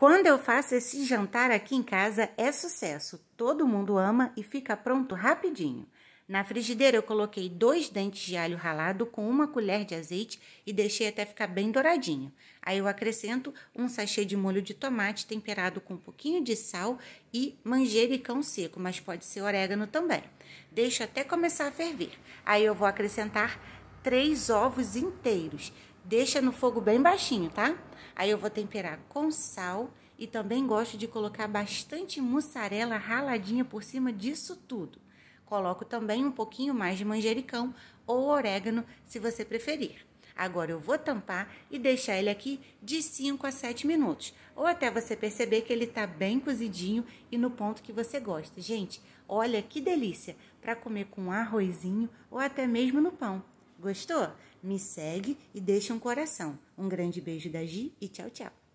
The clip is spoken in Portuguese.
Quando eu faço esse jantar aqui em casa, é sucesso. Todo mundo ama e fica pronto rapidinho. Na frigideira eu coloquei dois dentes de alho ralado com uma colher de azeite e deixei até ficar bem douradinho. Aí eu acrescento um sachê de molho de tomate temperado com um pouquinho de sal e manjericão seco, mas pode ser orégano também. Deixo até começar a ferver. Aí eu vou acrescentar três ovos inteiros. Deixa no fogo bem baixinho, tá? Aí eu vou temperar com sal e também gosto de colocar bastante mussarela raladinha por cima disso tudo. Coloco também um pouquinho mais de manjericão ou orégano, se você preferir. Agora eu vou tampar e deixar ele aqui de 5 a 7 minutos, ou até você perceber que ele está bem cozidinho e no ponto que você gosta. Gente, olha que delícia para comer com arrozinho ou até mesmo no pão. Gostou? Me segue e deixa um coração. Um grande beijo da Gi e tchau, tchau.